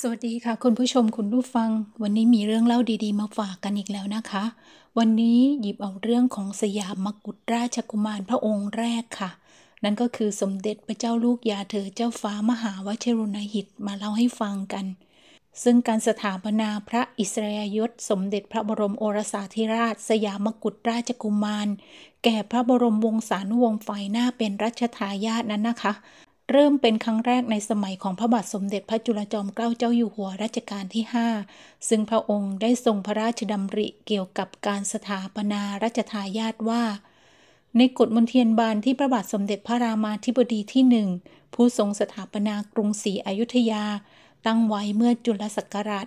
สวัสดีค่ะคุณผู้ชมคุณผู้ฟัง วันนี้มีเรื่องเล่าดีๆมาฝากกันอีกแล้วนะคะ วันนี้หยิบเอาเรื่องของสยามมกุฎราชกุมารพระองค์แรกค่ะ นั่นก็คือสมเด็จพระเจ้าลูกยาเธอเจ้าฟ้ามหาวชิรุณหิตมาเล่าให้ฟังกัน ซึ่งการสถาปนาพระอิสริยยศ สมเด็จพระบรมโอรสาธิราช สยามมกุฎราชกุมาร แก่พระบรมวงศานุวงศ์ฝ่ายหน้าเป็นรัชทายาทนั้นนะคะเริ่มเป็นครั้งแรกในสมัยของพระบาทสมเด็จพระจุลจอมเกล้าเจ้าอยู่หัวรัชกาลที่ 5 ซึ่งพระองค์ได้ทรงพระราชดำริเกี่ยวกับการสถาปนารัชทายาทว่า ในกฎมนเทียนบานที่พระบาทสมเด็จพระรามาธิบดีที่หนึ่งผู้ทรงสถาปนากรุงศรีอยุธยา ตั้งไว้เมื่อจุลศักราช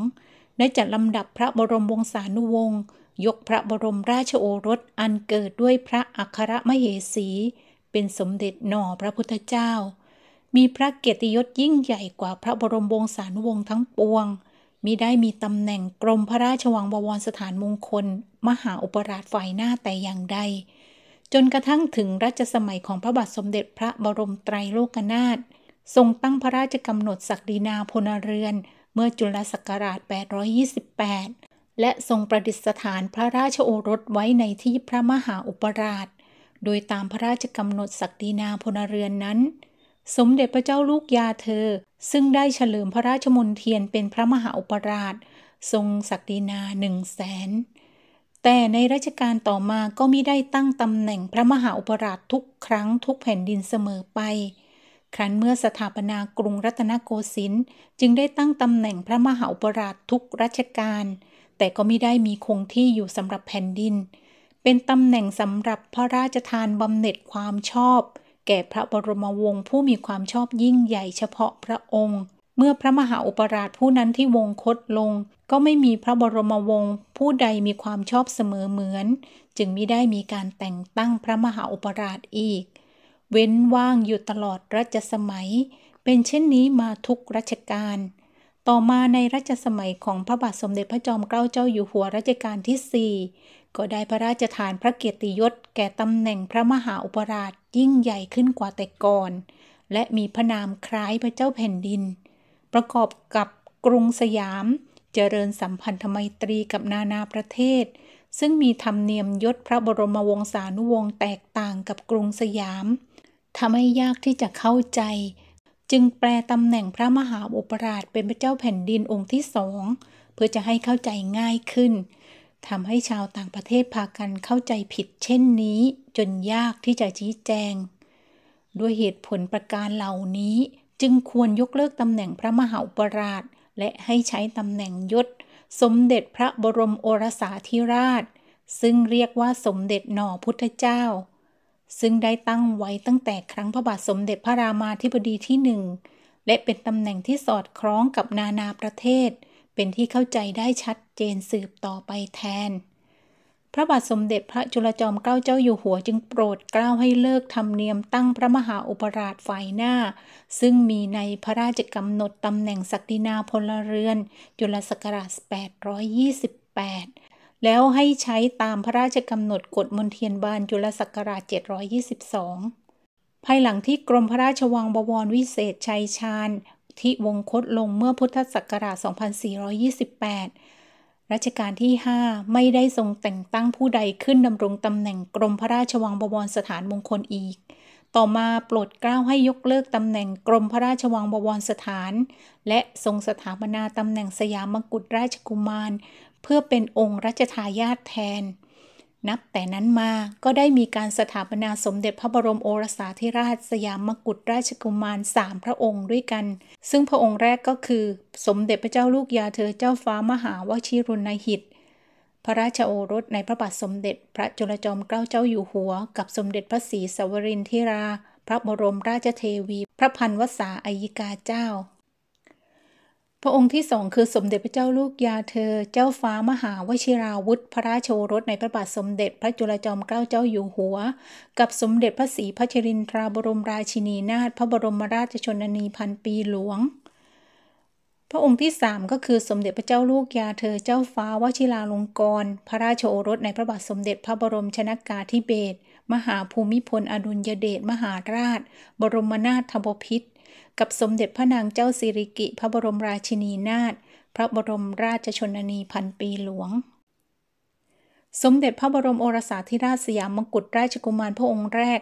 722ได้จัดลำดับพระบรมวงศานุวงศ์ยกพระบรมราชโอรสอันเกิดด้วยพระอัครมเหสีเป็นสมเด็จหน่อพระพุทธเจ้า มีพระเกียรติยศยิ่งใหญ่กว่าพระบรมวงศานุวงศ์ทั้งปวงมิได้มีตำแหน่งกรมพระราชวังบวรสถานมงคล มหาอุปราชฝ่ายหน้าแต่อย่างใด จนกระทั่งถึงรัชสมัยของพระบาทสมเด็จพระบรมไตรโลกนาถทรงตั้งพระราชกำหนดศักดินาพลเรือน เมื่อจุลศักราช 828 และทรงประดิษฐานพระราชโอรสไว้ในที่พระมหาอุปราชโดยตามพระราชกำหนดศักดินาพลเรือนนั้น สมเด็จพระเจ้าลูกยาเธอ ซึ่งได้เฉลิมพระราชมนเทียนเป็นพระมหาอุปราชทรงศักดินาหนึ่งแสนแต่ในรัชกาลต่อมาก็มิได้ตั้งตำแหน่งพระมหาอุปราชทุกครั้งทุกแผ่นดินเสมอไป ครั้นเมื่อสถาปนากรุงรัตนโกสินทร์จึงได้ตั้งตำแหน่งพระมหาอุปราชทุกรัชกาลแต่ก็มิได้มีคงที่อยู่สำหรับแผ่นดินเป็นตำแหน่งสำหรับพระราชทานบำเหน็จความชอบ แก่พระบรมวงศ์ผู้มีความชอบยิ่งใหญ่เฉพาะพระองค์ เมื่อพระมหาอุปราชผู้นั้นที่วงคตลง ก็ไม่มีพระบรมวงศ์ผู้ใดมีความชอบเสมอเหมือน จึงไม่ได้มีการแต่งตั้งพระมหาอุปราชอีก เว้นว่างอยู่ตลอดรัชสมัยเป็นเช่นนี้มาทุกรัชกาล่อมาในรัชสมัยของพระบาทสมเด็จพระจอมเกล้าเจ้าอยู่หัวรัชกาลที่4ก็ได้พระราชทานพระเกียรติยศแก่ตำแหน่งพระมหาอุปราชยิ่งใหญ่ขึ้นกว่าแต่ก่อน และมีพระนามคล้ายพระเจ้าแผ่นดิน ประกอบกับกรุงสยามเจริญสัมพันธไมตรีกับนานาประเทศ ซึ่งมีธรรมเนียมยศพระบรมวงศานุวงศ์แตกต่างกับกรุงสยามทำให้ยากที่จะเข้าใจ จึงแปลตำแหน่งพระมหาอุปราชเป็นพระเจ้าแผ่นดินองค์ที่สองเพื่อจะให้เข้าใจง่ายขึ้นทำให้ชาวต่างประเทศพากันเข้าใจผิดเช่นนี้ จนยากที่จะชี้แจง ด้วยเหตุผลประการเหล่านี้ จึงควรยกเลิกตำแหน่งพระมหาอุปราช และให้ใช้ตำแหน่งยศสมเด็จพระบรมโอรสาธิราช ซึ่งเรียกว่าสมเด็จหน่อพุทธเจ้า ซึ่งได้ตั้งไว้ตั้งแต่ครั้งพระบาทสมเด็จพระรามาธิบดีที่หนึ่งและเป็นตำแหน่งที่สอดคล้องกับนานาประเทศเป็นที่เข้าใจได้ชัดเจนสืบต่อไปแทน พระบาทสมเด็จพระจุลจอมเกล้าเจ้าอยู่หัวจึงโปรดเกล้าให้เลิกธรรมเนียมตั้งพระมหาอุปราชฝ่ายหน้า ซึ่งมีในพระราชกำหนดตำแหน่งศักดินาพลเรือนจุลศักราช 828 แล้วให้ใช้ตามพระราชกำหนดกฎมนเทียนบานจุลศักราช 722 ภายหลังที่กรมพระราชวังบวรวิเศษชัยชาญธิวงคตลงเมื่อพุทธศักราช 2428รัชกาลที่ 5 ไม่ได้ทรงแต่งตั้งผู้ใดขึ้นดำรงตำแหน่งกรมพระราชวังบวรสถานมงคลอีก ต่อมาโปรดเกล้าให้ยกเลิกตำแหน่งกรมพระราชวังบวรสถานและทรงสถาปนาตำแหน่งสยามมกุฎราชกุมาร เพื่อเป็นองค์รัชทายาทแทนนับแต่นั้นมาก็ได้มีการสถาปนาสมเด็จพระบรมโอรสาธิราชสยามมกุฎราชกุมารสามพระองค์ด้วยกัน ซึ่งพระองค์แรกก็คือสมเด็จพระเจ้าลูกยาเธอเจ้าฟ้ามหาวชิรุณหิต พระราชโอรสในพระบาทสมเด็จพระจุลจอมเกล้าเจ้าอยู่หัว กับสมเด็จพระศรีสวรินทิรา พระบรมราชเทวี พระพันวษาอายิกาเจ้าพระองค์ที่สองคือสมเด็จพระเจ้าลูกยาเธอ เจ้าฟ้ามหาวชิราวุธ พระราชโอรสในพระบาทสมเด็จ พระจุลจอมเกล้าเจ้าอยู่หัว กับสมเด็จพระศรีพัชรินทราบรมราชินีนาถพระบรมราชชนนีพันปีหลวง พระองค์ที่สามก็คือสมเด็จพระเจ้าลูกยาเธอ เจ้าฟ้าวชิราลงกรพระราชโอรสในพระบาทสมเด็จพระบรมชนากาธิเบศรมหาภูมิพลอดุลยเดชมหาราช บรมนาถบพิตรกับสมเด็จพระนางเจ้าสิริกิพระบรมราชินีนาถพระบรมราชชนนีพันปีหลวง สมเด็จพระบรมโอรสาธิราชสยามมกุฎราชกุมารพระองค์แรก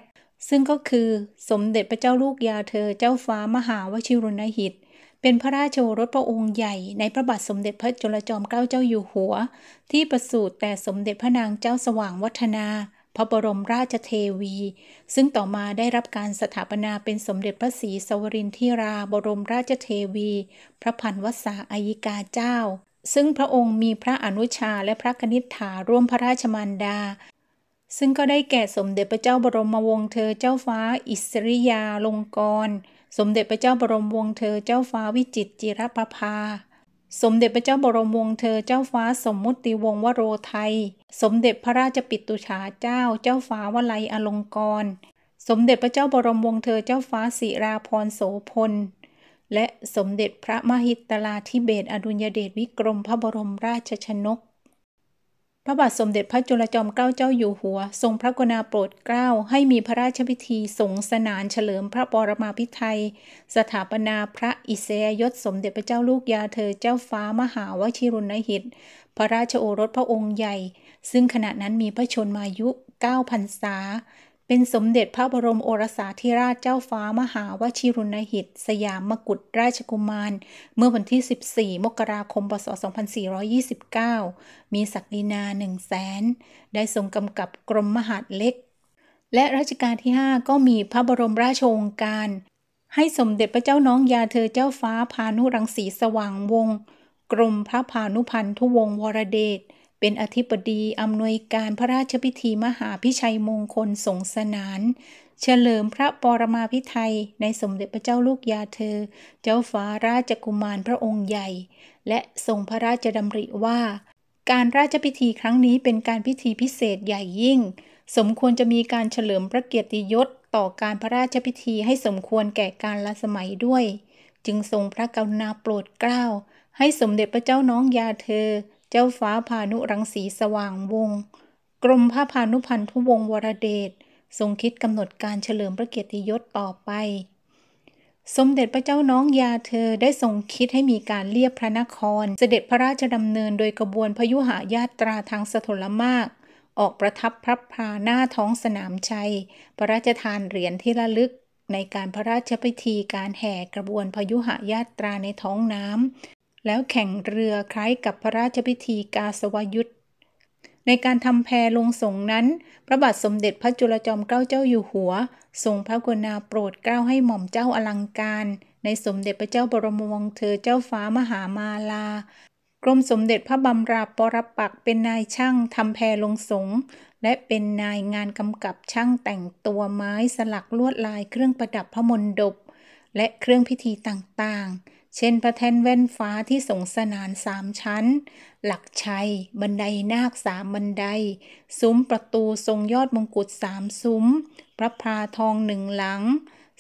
ซึ่งก็คือสมเด็จพระเจ้าลูกยาเธอเจ้าฟ้ามหาวชิรุณหิตเป็นพระราชโอรสพระองค์ใหญ่ ในพระบาทสมเด็จพระจุลจอมเกล้าเจ้าอยู่หัว ที่ประสูติแต่สมเด็จพระนางเจ้าสว่างวัฒนาพระบรมราชเทวี ซึ่งต่อมาได้รับการสถาปนาเป็นสมเด็จพระศรีสวรินทิราบรมราชเทวี พระพันวษาอายิกาเจ้า ซึ่งพระองค์มีพระอนุชา และพระกนิษฐาร่วมพระราชมารดาซึ่งก็ได้แก่สมเด็จพระเจ้าบรมวงศ์เธอเจ้าฟ้า อิสริยาลงกรสมเด็จพระเจ้าบรมวงศ์เธอเจ้าฟ้าวิจิตจิรประภาสมเด็จพระเจ้าบรมวงศ์เธอ เจ้าฟ้าสมมุติวงศ์วโรไทย สมเด็จพระราชปิตุฉาเจ้า เจ้าฟ้าวลัยอลงกรสมเด็จพระเจ้าบรมวงศ์เธอ เจ้าฟ้าศิราพรโสพล และสมเด็จพระมหิตลาธิเบศอดุญเดชวิกรมพระบรมราชชนกพระบาทสมเด็จพระจุลจอมเกล้าเจ้าอยู่หัว ทรงพระกรุณาโปรดเกล้าให้มีพระราชพิธีสงสนานเฉลิมพระปรมาภิไธยสถาปนาพระอิสรยศสมเด็จพระเจ้าลูกยาเธอเจ้าฟ้ามหาวชิรุณหิต พระราชโอรสพระองค์ใหญ่ ซึ่งขณะนั้นมีพระชนมายุ9พ0 0ษาเป็นสมเด็จพระบรมโอรสาธิราชเจ้าฟ้ามหาวชิรุณหิต สยามมกุฎราชกุมาร เมื่อวันที่ 14 มกราคมพศ2429 มีศักดินา1 0 0 0 0แสนได้ทรงกำกับกรมมหาดเล็ก และรัชกาลที่ 5 ก็มีพระบรมราชโองการ ให้สมเด็จพระเจ้าน้องยาเธอเจ้าฟ้าพานุรังสีสว่างวง กรมพระพานุพันธุวงศ์วรเดชเป็นอธิบดีอำนวยการพระราชพิธีมหาพิชัยมงคลสงสนานเฉลิมพระปรมาพิไทยในสมเด็จพระเจ้าลูกยาเธอ เจ้าฟ้าราชกุมารพระองค์ใหญ่ และทรงพระราชดำริว่า การราชพิธีครั้งนี้เป็นการพิธีพิเศษใหญ่ยิ่ง สมควรจะมีการเฉลิมพระเกียรติยศต่อการพระราชพิธีให้สมควรแก่การละสมัยด้วย จึงทรงพระกรุณาโปรดเกล้าให้สมเด็จพระเจ้าน้องยาเธอเจ้าฟ้าพานุรังสีสว่างวง กรมพระพานุพันธุวงศ์วรเดชทรงคิดกำหนดการเฉลิมพระเกียรติยศต่อไป สมเด็จพระเจ้าน้องยาเธอได้ทรงคิดให้มีการเลียบพระนคร เสด็จพระราชดำเนินโดยกระบวนพยุหายาตราทางสถลมาก ออกประทับพระพราหน้าท้องสนามชัยพระราชทานเหรียญที่ระลึก ในการพระราชพิธีการแห่กระบวนพยุหายาตราในท้องน้ำแล้วแข่งเรือคล้ายกับพระราชพิธีกาสวยุทธ ในการทำแพรลงสงนั้น พระบาทสมเด็จพระจุลจอมเกล้าเจ้าอยู่หัวทรงพระกรุณาโปรดเกล้าให้หม่อมเจ้าอลังการ ในสมเด็จพระเจ้าบรมวงศ์เธอเจ้าฟ้ามหามาลา กรมสมเด็จพระบำราปรปักเป็นนายช่างทำแพรลงสง และเป็นนายงานกำกับช่างแต่งตัวไม้สลักลวดลายเครื่องประดับพระมนดบและเครื่องพิธีต่างๆเช่นพระแท่นแว่นฟ้าที่สงสนานสามชั้น หลักชัย บันไดนาคสามบันได ซุ้มประตูทรงยอดมงกุฎสามซุ้ม พระพราทองหนึ่งหลัง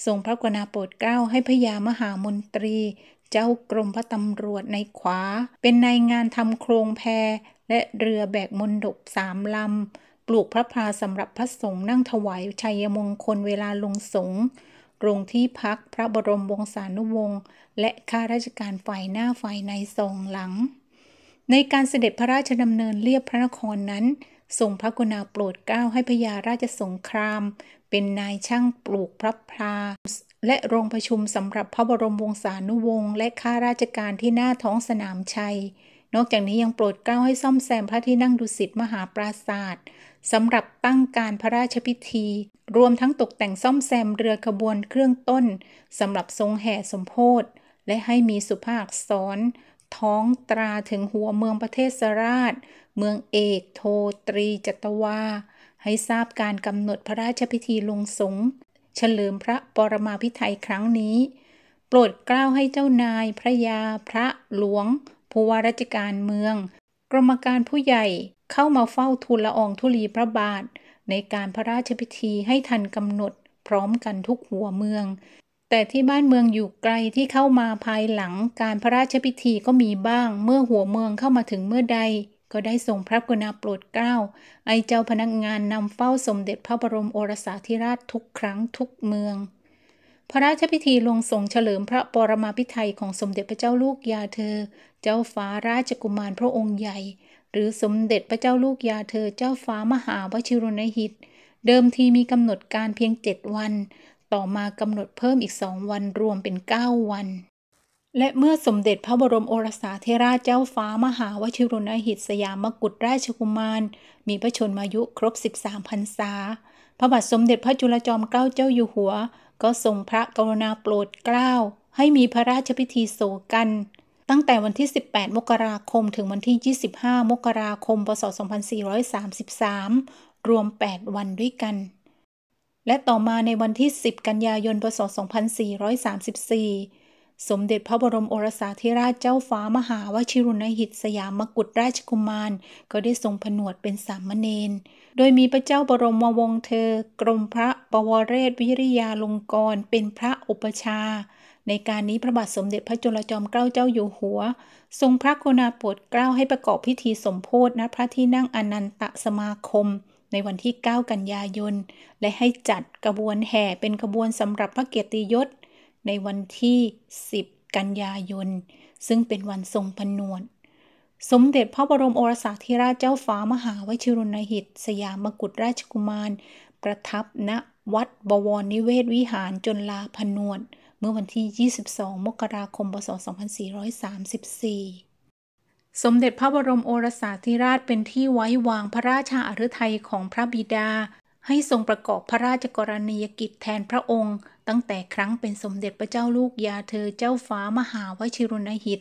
ทรงพระกนาโปรดเกล้าให้พญามหามนตรี เจ้ากรมพระตำรวจในขวา เป็นนายงานทำโครงแพร และเรือแบกมนดบสามลำ ปลูกพระพราสำหรับพระสงฆ์นั่งถวายชัยมงคลเวลาลงสงฆ์โรงที่พักพระบรมวงศานุวงศ์และข้าราชการฝ่ายหน้าฝ่ายในทรงหลัง ในการเสด็จพระราชดำเนินเลียบพระนครนั้นทรงพระกรุณาโปรดเกล้าให้พญาราชสงคราม เป็นนายช่างปลูกพระพลาและโรงประชุมสำหรับพระบรมวงศานุวงศ์และข้าราชการที่หน้าท้องสนามชัย นอกจากนี้ยังโปรดเกล้าให้ซ่อมแซมพระที่นั่งดุสิตมหาปราศาสตร์สำหรับตั้งการพระราชพิธีรวมทั้งตกแต่งซ่อมแซม เรือขบวนเครื่องต้น สำหรับทรงแห่สมโพธและให้มีสุภาพสอนท้องตราถึงหัวเมืองประเทศสราช เมืองเอกโทตรีจัตวาให้ทราบการกำหนดพระราชพิธีลงสงเฉลิมพระปรมาพิไทยครั้งนี้ โปรดกล้าวให้เจ้านาย พระยาพระหลวงผู้ว่าราชการเมือง กรมการผู้ใหญ่เข้ามาเฝ้าทูลละอองธุลีพระบาท ในการพระราชพิธีให้ทันกำหนด พร้อมกันทุกหัวเมือง แต่ที่บ้านเมืองอยู่ไกลที่เข้ามาภายหลังการพระราชพิธีก็มีบ้าง เมื่อหัวเมืองเข้ามาถึงเมื่อใด ก็ได้ส่งพระกุณาโปรดเกล้าไอเจ้าพนักงานนำเฝ้าสมเด็จพระบรมโอรสาธิราชทุกครั้งทุกเมือง พระราชพิธีลงทรงเฉลิมพระปรมาพิไทยของสมเด็จพระเจ้าลูกยาเธอ เจ้าฟ้าราชกุมารพระองค์ใหญ่หรือสมเด็จพระเจ้าลูกยาเธอ เจ้าฟ้ามหาวชิรนหิต เดิมทีมีกำหนดการเพียงเจ็ดวัน ต่อมากำหนดเพิ่มอีกสองวัน รวมเป็นเก้าวัน และเมื่อสมเด็จพระบรมโอรสาธิราชเจ้าฟ้ามหาวชิรนหิตสยามมกุฎราชกุมาร มีพระชนมายุครบ 13พรรษาพระบาทสมเด็จพระจุลจอมเกล้าเจ้าอยู่หัว ก็ทรงพระกรุณาโปรดเกล้า ให้มีพระราชพิธีโศกันตั้งแต่วันที่ 18 มกราคม ถึงวันที่ 25 มกราคม พศ 2433 รวม 8 วันด้วยกัน และต่อมาในวันที่ 10 กันยายน พศ 2434 สมเด็จพระบรมโอรสาธิราชเจ้าฟ้ามหาวชิรุณหิตสยามมกุฎราชกุมารก็ได้ทรงผนวดเป็นสามเณร โดยมีพระเจ้าบรมวงศ์เธอ กรมพระปวเรศวิริยาลงกรเป็นพระอุปชาในการนี้พระบาทสมเด็จพระจุลจอมเกล้าเจ้าอยู่หัว ทรงพระกรุณาโปรดเกล้าให้ประกอบพิธีสมโพธิณพระที่นั่งอนันตสมาคม ในวันที่ 9 กันยายน และให้จัดกระบวนแห่เป็นกระบวนสำหรับพระเกียรติยศในวันที่ 10 กันยายน ซึ่งเป็นวันทรงพนวน สมเด็จพระบรมโอรสาธิราชเจ้าฟ้ามหาวชิรนหิต สยามมกุฎราชกุมาร ประทับณวัดบวรนิเวศวิหารจนลาพนวนเมื่อวันที่ 22 มกราคม พศ 2434 สมเด็จพระบรมโอรสาธิราชเป็นที่ไว้วางพระราชาอฤทัยของพระบิดา ให้ทรงประกอบพระราชกรณียกิจแทนพระองค์ ตั้งแต่ครั้งเป็นสมเด็จพระเจ้าลูกยาเธอเจ้าฟ้ามหาวชิรุณหิต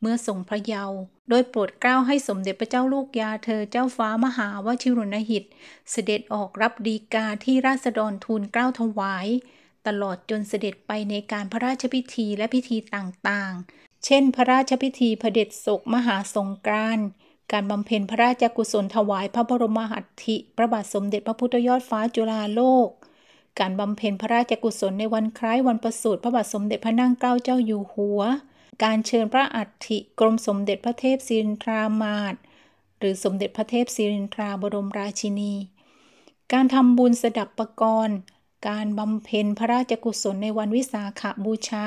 เมื่อทรงพระเยาว์โดยโปรดเกล้าให้สมเด็จพระเจ้าลูกยาเธอ เจ้าฟ้ามหาวชิรุณหิต เสด็จออกรับดีกาที่ราษฎรทูลเกล้าถวายตลอดจนเสด็จไปในการพระราชพิธีและพิธีต่างๆ เช่นพระราชพิธีเด็จศกมหาสงกรานต์ การบำเพ็ญพระราชกุศลถวายพระบรมหัตถิพระบาทสมเด็จพระพุทธยอดฟ้าจุฬาโลก การบำเพ็ญพระราชกุศลในวันคล้ายวันประสูติพระบาทสมเด็จพระนั่งเกล้าเจ้าอยู่หัว การเชิญพระอัฐิกรมสมเด็จพระเทพศิรินทรามาตหรือสมเด็จพระเทพศิรินทราบรมราชินี การทำบุญสดับประกรณ์การบำเพ็ญพระราชกุศลในวันวิสาขบูชา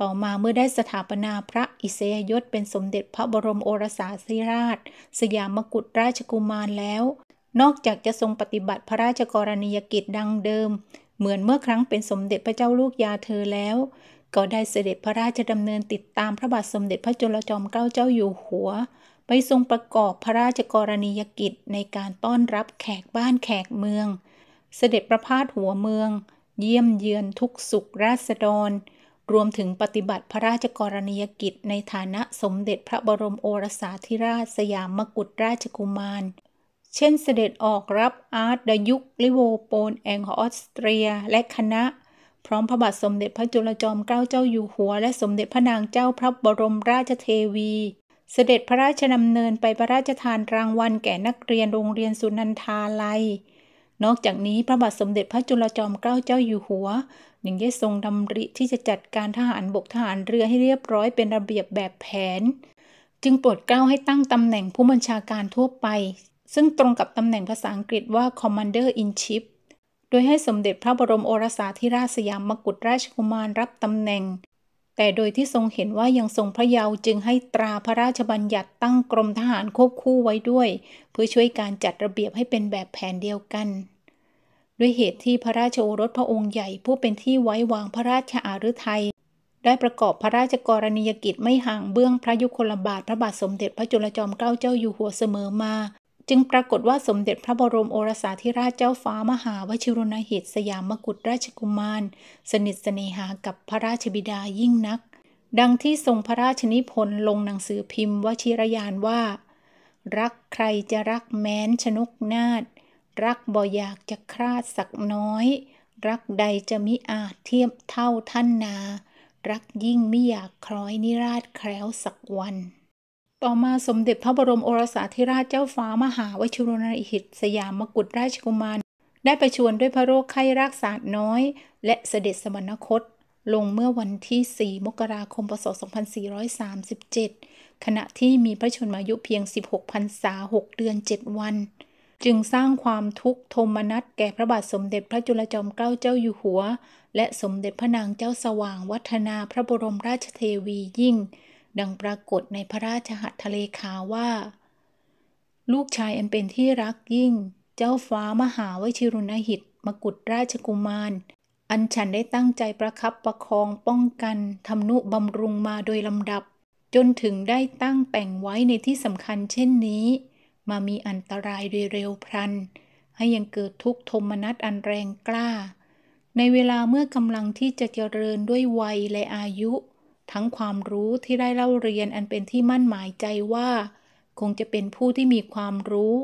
ต่อมาเมื่อได้สถาปนาพระอิสยยศเป็นสมเด็จพระบรมโอรสาธิราช สยามกุฎราชกุมารแล้ว นอกจากจะทรงปฏิบัติพระราชกรณียกิจดังเดิม เหมือนเมื่อครั้งเป็นสมเด็จพระเจ้าลูกยาเธอแล้ว ก็ได้เสด็จพระราชดำเนินติดตามพระบาทสมเด็จพระจุลจอมเกล้าเจ้าอยู่หัว ไปทรงประกอบพระราชกรณียกิจในการต้อนรับแขกบ้านแขกเมืองเสด็จประพาสหัวเมือง เยี่ยมเยือนทุกสุขราษฎร รวมถึงปฏิบัติพระราชกรณียกิจในฐานะสมเด็จพระบรมโอรสาธิราชสยามมกุฎราชกุมาร เช่นเสด็จออกรับอาร์ตดยุคลิโวโปน แองโอออสเตรีย และคณะ พร้อมพระบาทสมเด็จพระจุลจอมเกล้าเจ้าอยู่หัวและสมเด็จพระนางเจ้าพระบรมราชเทวี เสด็จพระราชดำเนินไปพระราชทานรางวัลแก่นักเรียนโรงเรียนสุนันทาลัยนอกจากนี้พระบาทสมเด็จพระจุลจอมเกล้าเจ้าอยู่หัวยังได้ทรงดำริที่จะจัดการทหารบกทหารเรือให้เรียบร้อยเป็นระเบียบแบบแผน จึงโปรดเกล้าให้ตั้งตำแหน่งผู้บัญชาการทั่วไป ซึ่งตรงกับตำแหน่งภาษาอังกฤษว่า Commander in Chief โดยให้สมเด็จพระบรมโอรสาธิราชสยามมกุฎราชกุมารรับตำแหน่งแต่โดยที่ทรงเห็นว่ายังทรงพระเยาว์จึงให้ตราพระราชบัญญัติตั้งกรมทหารควบคู่ไว้ด้วย เพื่อช่วยการจัดระเบียบให้เป็นแบบแผนเดียวกัน ด้วยเหตุที่พระราชโอรสพระองค์ใหญ่ผู้เป็นที่ไว้วางพระราชอาไทย ได้ประกอบพระราชกรณียกิจไม่ห่างเบื้องพระยุคลบาทพระบาทสมเด็จพระจุลจอมเกล้าเจ้าอยู่หัวเสมอมาจึงปรากฏว่าสมเด็จพระบรมโอรสาธิราชเจ้าฟ้ามหาวชิรนาหิตสยามกุฎราชกุมาร สนิทสนหากับพระราชบิดายิ่งนัก ดังที่ทรงพระราชนิพนธ์ลงหนังสือพิมพ์วชิรยานว่า รักใครจะรักแม้นชนกนาฏรักบ่อยากจะคราดสักน้อย รักใดจะมิอาจเทียบเท่าท่านนา รักยิ่งไม่อยากคล้อยนิราชแคล้วสักวันต่อมาสมเด็จพระบรมโอรสาธิราชเจ้าฟ้ามหาวชิรนาหิต สยามมกุฎราชกุมาร ได้ไปชวนด้วยพระโรคไข้รักษาน้อย และเสด็จสมณคต ลงเมื่อวันที่ 4 มกราคมพศ2437 ขณะที่มีพระชนมายุเพียง 16พรรษา6เดือน 7 วัน จึงสร้างความทุกข์โทมนัสแก่พระบาทสมเด็จพระจุลจอมเกล้าเจ้าอยู่หัว และสมเด็จพระนางเจ้าสว่างวัฒนาพระบรมราชเทวียิ่งดังปรากฏในพระราชหัตถเลขาว่า ลูกชายอันเป็นที่รักยิ่ง เจ้าฟ้ามหาวชิรุณหิต มกุฎราชกุมาร อันฉันได้ตั้งใจประคับประคองป้องกันทำนุบำรุงมาโดยลำดับ จนถึงได้ตั้งแต่งไว้ในที่สำคัญเช่นนี้ มามีอันตรายโดยเร็วพลัน ให้ยังเกิดทุกทมนัสอันแรงกล้า ในเวลาเมื่อกำลังที่จะเจริญด้วยวัยและอายุทั้งความรู้ที่ได้เล่าเรียนอันเป็นที่มั่นหมายใจว่า คงจะเป็นผู้ที่มีความรู้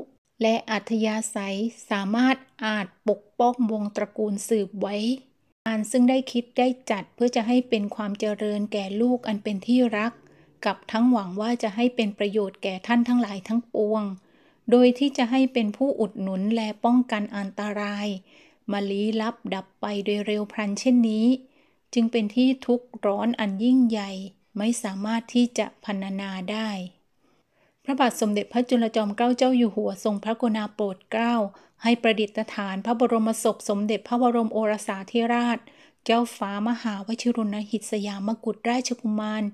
และอัธยาศัยสามารถอาจปกป้องวงตระกูลสืบไว้อานซึ่งได้คิดได้จัดเพื่อจะให้เป็นความเจริญแก่ลูกอันเป็นที่รัก กับทั้งหวังว่าจะให้เป็นประโยชน์แก่ท่านทั้งหลายทั้งปวง โดยที่จะให้เป็นผู้อุดหนุนและป้องกันอันตรายมาลี้ลับดับไปโดยเร็วพลันเช่นนี้จึงเป็นที่ทุกข์ร้อนอันยิ่งใหญ่ ไม่สามารถที่จะพรรณนาได้ พระบาทสมเด็จพระจุลจอมเกล้าเจ้าอยู่หัวทรงพระกรณาโปรดเกล้า ให้ประดิษฐานพระบรมศพสมเด็จพระบรมโอรสาธิราช เจ้าฟ้ามหาวชิรุณหิตสยามกุฎราชกุมาร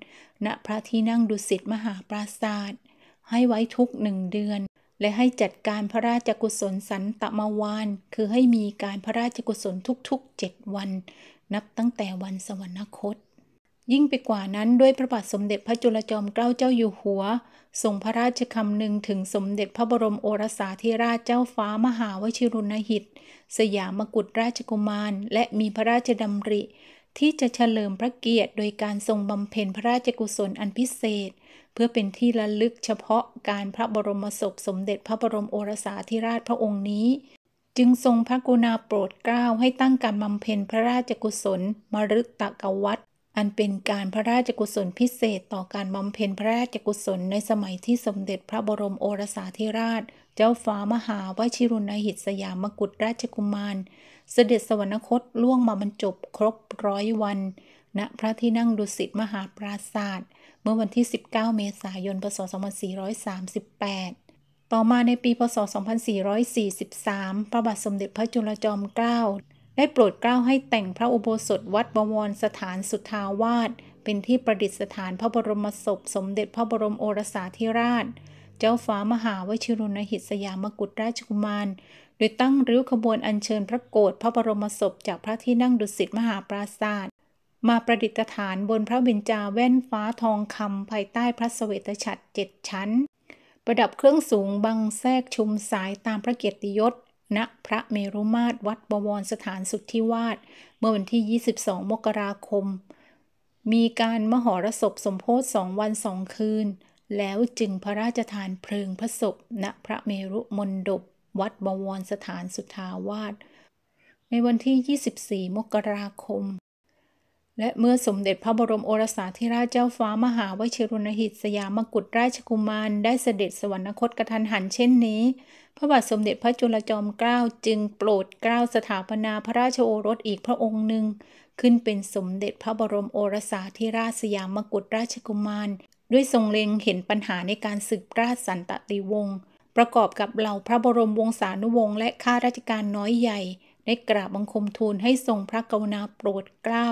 ณพระที่นั่งดุสิตมหาปราศาสตร์ให้ไว้ทุกหนึ่งเดือน และให้จัดการพระราชกุศลสันตะมาวาน คือให้มีการพระราชกุศลทุกๆเจ็ดวันนับตั้งแต่วันสวรรคต ยิ่งไปกว่านั้นด้วยพระบาทสมเด็จพระจุลจอมเกล้าเจ้าอยู่หัวทรงพระราชคำหนึ่งถึงสมเด็จพระบรมโอรสาธิราชเจ้าฟ้ามหาวชิรุณหิตสยามกุฎราชกุมาร และมีพระราชดำริ ที่จะเฉลิมพระเกียรติโดยการทรงบำเพ็ญพระราชกุศลอันพิเศษ เพื่อเป็นที่ระลึกเฉพาะการพระบรมศพสมเด็จพระบรมโอรสาธิราชพระองค์นี้จึงทรงพระกุณาโปรดเกล้าให้ตั้งการบำเพ็ญพระราชกุศลมรึกตะกวัตอันเป็นการพระราชกุศลพิเศษต่อการบำเพ็ญพระราชกุศลในสมัยที่สมเด็จพระบรมโอรสาธิราช เจ้าฟ้ามหาวชิรุณหิตสยามกุฎราชกุมาร เสด็จสวรรคตล่วงมาบรรจบครบร้อยวัน ณ พระที่นั่งดุสิตมหาปราศาสตร์ เมื่อวันที่ 19 เมษายนพศ2438ต่อมาในปีพศ 2443 พระบาทสมเด็จพระจุลจอมเกล้าได้โปรดเกล้าให้แต่งพระอุโบสถวัดบวรสถานสุทาวาสเป็นที่ประดิษฐานพระบรมศพ สมเด็จพระบรมโอรสาธิราช เจ้าฟ้ามหาวชิรุณหิตสยามกุฎราชกุมาร โดยตั้งริ้วขบวนอัญเชิญพระโกศพระบรมศพ จากพระที่นั่งดุสิตมหาปราศาสตร์มาประดิษฐานบนพระบิญจาแว่นฟ้าทองคำภายใต้พระสเสวตฉัตรเจ็ดชั้นประดับเครื่องสูงบังแทรกชุมสายตามพระเกียรติยศ ณ พระเมรุมาตรวัดบวรสถานสุทธิวาสเมื่อวันที่ 22 มกราคม มีการมหรสพสมโพธิสองวันสองคืน แล้วจึงพระราชทานเพลิงพระศพ ณ พระเมรุมนดบวัดบวรสถานสุทธาวาสในวันที่ 24 มกราคมและเมื่อสมเด็จพระบรมโอรสาธิราชเจ้าฟ้ามหาวชิรุณหิตสยามกุฎราชกุมารได้เสด็จสวรรคตกระทันหันเช่นนี้ พระบาทสมเด็จพระจุลจอมเกล้าจึงโปรดเกล้าสถาปนาพระราชโอรสอีกพระองค์หนึ่ง ขึ้นเป็นสมเด็จพระบรมโอรสาธิราชสยามกุฎราชกุมาร ด้วยทรงเล็งเห็นปัญหาในการสืบราชสันตติวงศ์ประกอบกับเหล่าพระบรมวงศานุวงศ์และข้าราชการน้อยใหญ่ได้กราบบังคมทูลให้ทรงพระกรุณาโปรดเกล้า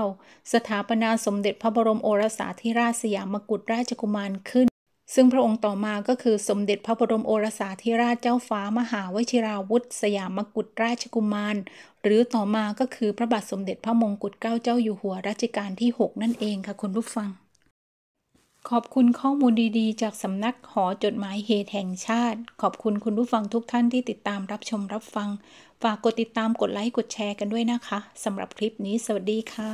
สถาปนาสมเด็จพระบรมโอรสาธิราชสยามกุฎราชกุมารขึ้น ซึ่งพระองค์ต่อมาก็คือสมเด็จพระบรมโอรสาธิราชเจ้าฟ้ามหาวชิราวุธสยามกุฎราชกุมาร หรือต่อมาก็คือพระบาทสมเด็จพระมงกุฎเกล้าเจ้าอยู่หัวรัชกาลที่ 6 นั่นเองค่ะคุณผู้ฟัง ขอบคุณข้อมูลดีๆ จากสำนักหอจดหมายเหตุแห่งชาติ ขอบคุณคุณผู้ฟังทุกท่านที่ติดตามรับชมรับฟังฝากกดติดตามกดไลค์กดแชร์กันด้วยนะคะสำหรับคลิปนี้สวัสดีค่ะ